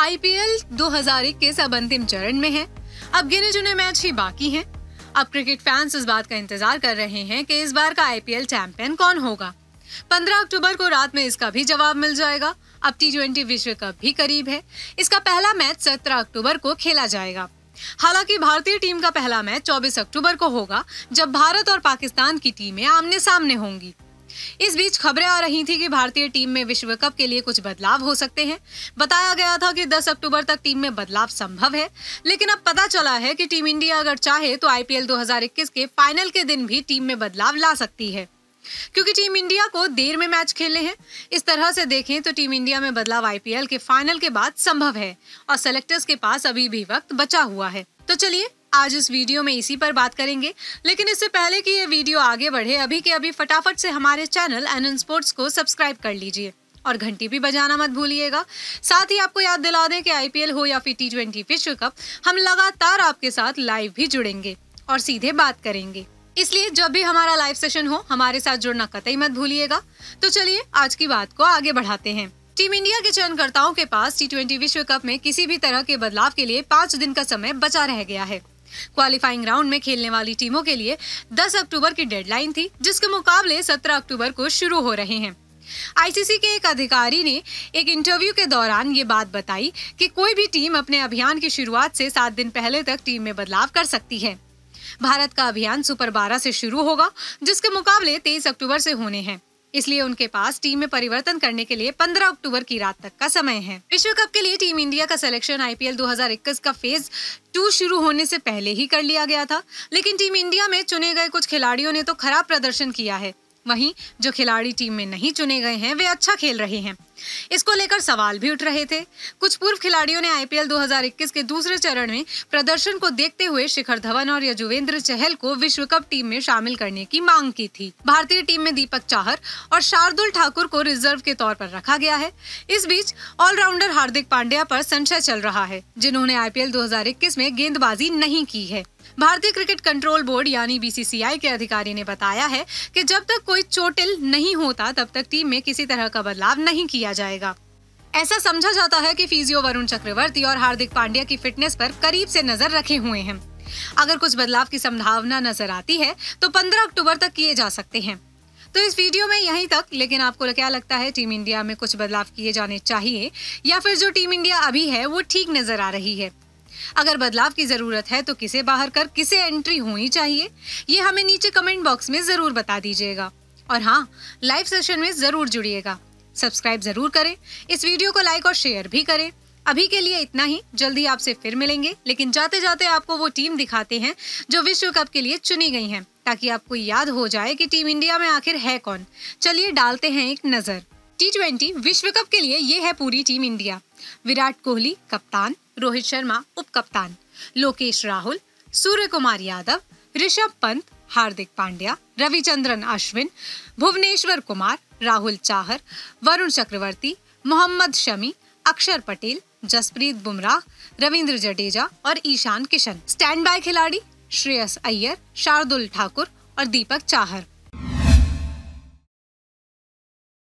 IPL 2021 अब अंतिम चरण में है अब गिने चुने मैच ही बाकी हैं। अब क्रिकेट फैंस इस बात का इंतजार कर रहे हैं कि इस बार का आईपीएल चैंपियन कौन होगा 15 अक्टूबर को रात में इसका भी जवाब मिल जाएगा अब टी ट्वेंटी विश्व कप भी करीब है इसका पहला मैच सत्रह अक्टूबर को खेला जाएगा हालांकि भारतीय टीम का पहला मैच 24 अक्टूबर को होगा जब भारत और पाकिस्तान की टीमें आमने सामने होंगी इस बीच खबरें आ रही थी कि भारतीय टीम में विश्व कप के लिए कुछ बदलाव हो सकते हैं बताया गया था कि 10 अक्टूबर तक टीम में बदलाव संभव है लेकिन अब पता चला है कि टीम इंडिया अगर चाहे तो आईपीएल 2021 के फाइनल के दिन भी टीम में बदलाव ला सकती है क्योंकि टीम इंडिया को देर में मैच खेलने हैं इस तरह से देखें तो टीम इंडिया में बदलाव आईपीएल के फाइनल के बाद संभव है और सेलेक्टर्स के पास अभी भी वक्त बचा हुआ है तो चलिए आज इस वीडियो में इसी पर बात करेंगे लेकिन इससे पहले कि ये वीडियो आगे बढ़े अभी के अभी फटाफट से हमारे चैनल एन एन स्पोर्ट्स को सब्सक्राइब कर लीजिए और घंटी भी बजाना मत भूलिएगा साथ ही आपको याद दिला दें कि आई हो या फिर टी ट्वेंटी विश्व कप हम लगातार आपके साथ लाइव भी जुड़ेंगे और सीधे बात करेंगे इसलिए जब भी हमारा लाइव सेशन हो हमारे साथ जुड़ना कतई मत भूलिएगा तो चलिए आज की बात को आगे बढ़ाते हैं टीम इंडिया के चयनकर्ताओं के पास टी ट्वेंटी विश्व कप में किसी भी तरह के बदलाव के लिए पाँच दिन का समय बचा रह गया है क्वालिफाइंग राउंड में खेलने वाली टीमों के लिए 10 अक्टूबर की डेडलाइन थी जिसके मुकाबले 17 अक्टूबर को शुरू हो रहे हैं आईसीसी के एक अधिकारी ने एक इंटरव्यू के दौरान ये बात बताई कि कोई भी टीम अपने अभियान की शुरुआत से सात दिन पहले तक टीम में बदलाव कर सकती है भारत का अभियान सुपर बारह से शुरू होगा जिसके मुकाबले तेईस अक्टूबर से होने हैं इसलिए उनके पास टीम में परिवर्तन करने के लिए 15 अक्टूबर की रात तक का समय है विश्व कप के लिए टीम इंडिया का सिलेक्शन आईपीएल 2021 का फेज टू शुरू होने से पहले ही कर लिया गया था लेकिन टीम इंडिया में चुने गए कुछ खिलाड़ियों ने तो खराब प्रदर्शन किया है वहीं जो खिलाड़ी टीम में नहीं चुने गए हैं वे अच्छा खेल रहे हैं इसको लेकर सवाल भी उठ रहे थे कुछ पूर्व खिलाड़ियों ने आईपीएल 2021 के दूसरे चरण में प्रदर्शन को देखते हुए शिखर धवन और यजुवेंद्र चहल को विश्व कप टीम में शामिल करने की मांग की थी भारतीय टीम में दीपक चाहर और शार्दुल ठाकुर को रिजर्व के तौर पर रखा गया है इस बीच ऑलराउंडर हार्दिक पांड्या पर संशय चल रहा है जिन्होंने आईपीएल 2021 में गेंदबाजी नहीं की है भारतीय क्रिकेट कंट्रोल बोर्ड यानी बीसीसीआई के अधिकारी ने बताया है कि जब तक कोई चोटिल नहीं होता तब तक टीम में किसी तरह का बदलाव नहीं किया जाएगा ऐसा समझा जाता है कि फिजियो वरुण चक्रवर्ती और हार्दिक पांड्या की फिटनेस पर करीब से नजर रखे हुए हैं अगर कुछ बदलाव की संभावना नजर आती है तो 15 अक्टूबर तक किए जा सकते हैं तो इस वीडियो में यहीं तक लेकिन आपको क्या लगता है टीम इंडिया में कुछ बदलाव किए जाने चाहिए या फिर जो टीम इंडिया अभी है वो ठीक नजर आ रही है अगर बदलाव की ज़रूरत है तो किसे बाहर कर किसे एंट्री होनी चाहिए ये हमें नीचे कमेंट बॉक्स में ज़रूर बता दीजिएगा और हाँ लाइव सेशन में ज़रूर जुड़िएगा सब्सक्राइब ज़रूर करें इस वीडियो को लाइक और शेयर भी करें अभी के लिए इतना ही जल्दी आपसे फिर मिलेंगे लेकिन जाते जाते आपको वो टीम दिखाते हैं जो विश्व कप के लिए चुनी गई हैं ताकि आपको याद हो जाए कि टीम इंडिया में आखिर है कौन चलिए डालते हैं एक नज़र टी ट्वेंटी विश्व कप के लिए ये है पूरी टीम इंडिया विराट कोहली कप्तान रोहित शर्मा उप कप्तान लोकेश राहुल सूर्य कुमार यादव ऋषभ पंत हार्दिक पांड्या रविचंद्रन अश्विन भुवनेश्वर कुमार राहुल चाहर वरुण चक्रवर्ती मोहम्मद शमी अक्षर पटेल जसप्रीत बुमराह रविंद्र जडेजा और ईशान किशन स्टैंड बाय खिलाड़ी श्रेयस अय्यर शार्दुल ठाकुर और दीपक चाहर